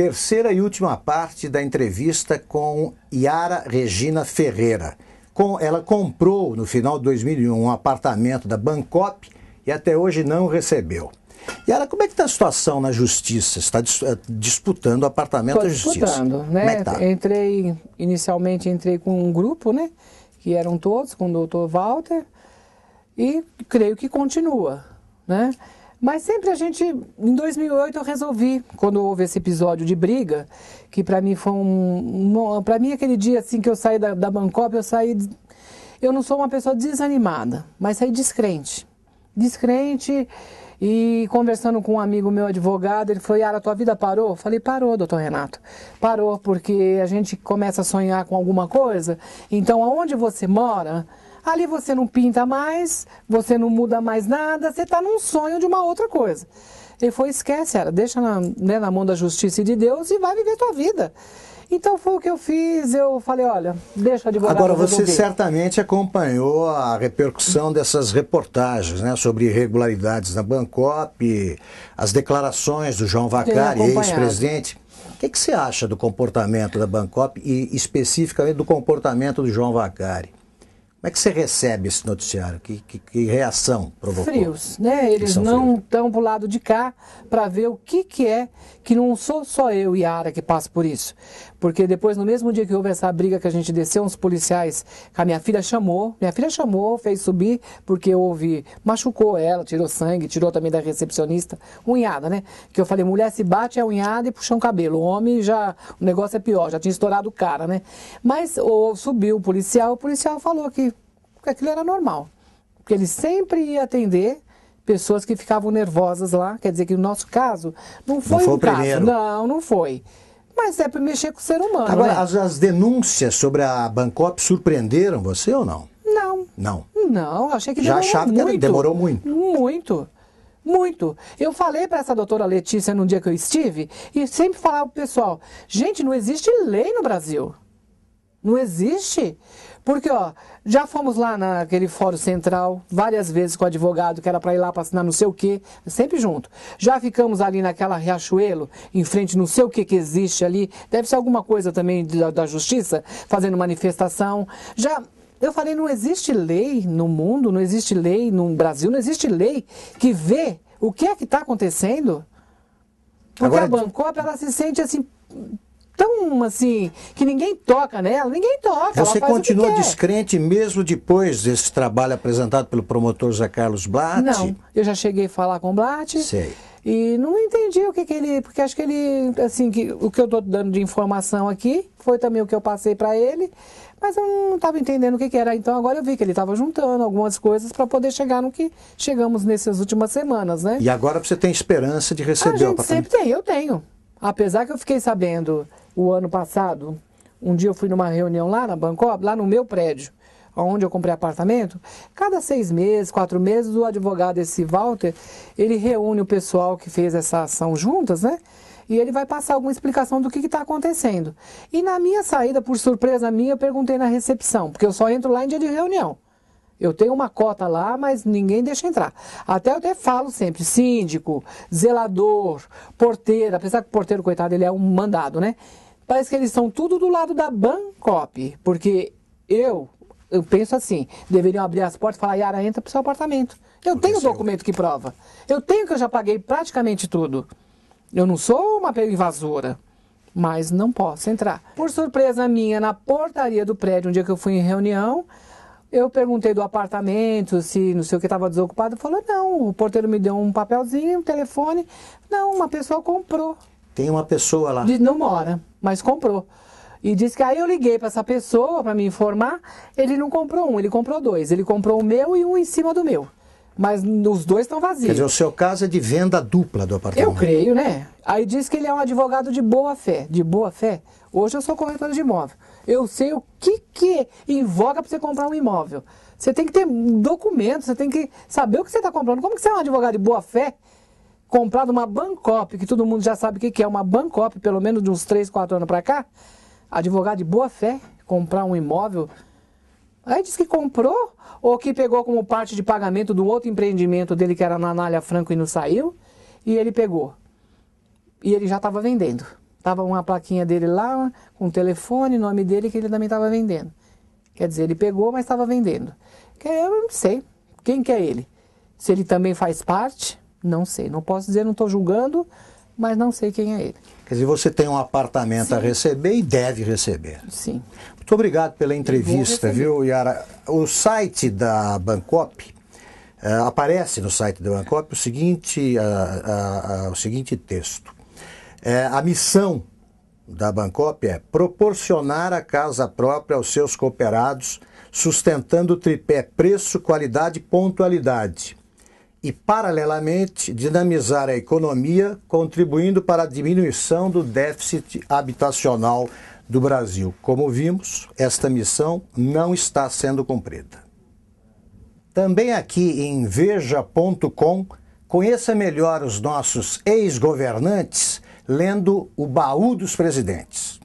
terceira e última parte da entrevista com Yara Regina Ferreira. Com, ela comprou, no final de 2001, um apartamento da Bancop e até hoje não recebeu. Yara, como é que está a situação na Justiça? está dis eh, disputando apartamento da Justiça? disputando, né? Como é tá? Entrei, inicialmente entrei com um grupo, né? Que eram todos, com o doutor Walter, e creio que continua, né? Mas sempre a gente, em 2008 eu resolvi, quando houve esse episódio de briga, que para mim foi um, um para mim aquele dia assim que eu saí da, da eu saí, eu não sou uma pessoa desanimada, mas saí descrente, descrente e conversando com um amigo meu advogado, ele falou, Yara, tua vida parou? Eu falei, parou, doutor Renato. Parou, porque a gente começa a sonhar com alguma coisa. Então, aonde você mora, Ali você não pinta mais, você não muda mais nada, você está num sonho de uma outra coisa. Ele foi, esquece, ela, deixa na, né, na mão da justiça e de Deus e vai viver tua vida. Então foi o que eu fiz, eu falei, olha, deixa de advogado Agora, você resolver. certamente acompanhou a repercussão dessas reportagens, né? Sobre irregularidades na Bancop, as declarações do João Vacari, ex-presidente. O que, que, você acha do comportamento da Bancop e especificamente do comportamento do João Vacari? Como é que você recebe esse noticiário? Que, que, que reação provocou? Frios, né? Eles não estão pro lado de cá para ver o que, que é, que não sou só eu e a Ara que passa por isso. Porque depois, no mesmo dia que houve essa briga que a gente desceu, uns policiais, a minha filha chamou, minha filha chamou, fez subir, porque houve, machucou ela, tirou sangue, tirou também da recepcionista, unhada, né? Que eu falei, mulher se bate, é unhada e puxa um cabelo. O homem já, o negócio é pior, já tinha estourado o cara, né? Mas ou, subiu o policial, o policial falou que porque aquilo era normal. Porque ele sempre ia atender pessoas que ficavam nervosas lá. Quer dizer que no nosso caso, não foi, não foi um o caso. Primeiro. Não, não foi. Mas é para mexer com o ser humano. Agora, né? as, as, denúncias sobre a Bancop surpreenderam você ou não? Não. Não. Não, achei que Já achava muito, que demorou muito. Muito. Muito. Eu falei para essa doutora Letícia num dia que eu estive e sempre falava pro pessoal: gente, não existe lei no Brasil. Não existe. Porque, ó, já fomos lá naquele fórum central várias vezes com o advogado que era para ir lá para assinar não sei o quê, sempre junto. Já ficamos ali naquela Riachuelo, em frente não sei o que que existe ali, deve ser alguma coisa também da, da justiça, fazendo manifestação. Já eu falei, não existe lei no mundo, não existe lei no Brasil, não existe lei que vê o que é que está acontecendo. Porque Agora... a é Bancop, ela se sente assim tão assim, que ninguém toca nela, ninguém toca. Você continua descrente mesmo depois desse trabalho apresentado pelo promotor Zé Carlos Blatt? Não, eu já cheguei a falar com o Blatt. Sei. E não entendi o que, que ele. Porque acho que ele. Assim, que, o que eu estou dando de informação aqui foi também o que eu passei para ele, mas eu não estava entendendo o que, que, era. Então agora eu vi que ele estava juntando algumas coisas para poder chegar no que chegamos nessas últimas semanas, né? E agora você tem esperança de receber a gente o patamento. sempre tem, eu tenho. Apesar que eu fiquei sabendo o ano passado, um dia eu fui numa reunião lá na Bancob, lá no meu prédio, onde eu comprei apartamento. Cada seis meses, quatro meses, o advogado, esse Walter, ele reúne o pessoal que fez essa ação juntas, né? E ele vai passar alguma explicação do que está acontecendo. E na minha saída, por surpresa minha, eu perguntei na recepção, porque eu só entro lá em dia de reunião. Eu tenho uma cota lá, mas ninguém deixa entrar. Até eu até falo sempre, síndico, zelador, porteiro, apesar que o porteiro, coitado, ele é um mandado, né? Parece que eles são tudo do lado da Bancop, porque eu, eu penso assim, deveriam abrir as portas e falar, Yara, entra pro seu apartamento. Eu tenho o documento que prova. Eu tenho que eu já paguei praticamente tudo. Eu não sou uma invasora, mas não posso entrar. Por surpresa minha, na portaria do prédio, um dia é que eu fui em reunião, eu perguntei do apartamento, se não sei o que estava desocupado. Falou, não, o porteiro me deu um papelzinho, um telefone. Não, uma pessoa comprou. Tem uma pessoa lá. Não mora, mas comprou. E disse que aí eu liguei para essa pessoa para me informar. Ele não comprou um, ele comprou dois. Ele comprou o meu e um em cima do meu. Mas os dois estão vazios. Quer dizer, o seu caso é de venda dupla do apartamento. Eu creio, né? Aí diz que ele é um advogado de boa fé. De boa fé? Hoje eu sou corretora de imóvel. Eu sei o que que invoga para você comprar um imóvel. Você tem que ter documento, você tem que saber o que você está comprando. Como que você é um advogado de boa fé comprado uma Bancop, que todo mundo já sabe o que, é uma Bancop, pelo menos de uns 3, 4 anos para cá, advogado de boa fé, comprar um imóvel. Aí diz que comprou ou que pegou como parte de pagamento do outro empreendimento dele que era na Anália Franco e não saiu, e ele pegou. E ele já estava vendendo. Tava uma plaquinha dele lá com um telefone, nome dele que ele também estava vendendo. Quer dizer, ele pegou, mas estava vendendo. Eu não sei quem que é ele. Se ele também faz parte, não sei, não posso dizer, não estou julgando, mas não sei quem é ele. Quer dizer, você tem um apartamento Sim. a receber e deve receber. Sim. Muito obrigado pela entrevista, viu, Yara? O site da Bancop, uh, aparece no site da Bancop o seguinte, uh, uh, o seguinte texto. É, a missão da Bancop é proporcionar a casa própria aos seus cooperados, sustentando o tripé preço, qualidade e pontualidade e, paralelamente, dinamizar a economia, contribuindo para a diminuição do déficit habitacional do Brasil. Como vimos, esta missão não está sendo cumprida. Também aqui em veja.com, conheça melhor os nossos ex-governantes lendo O Baú dos Presidentes.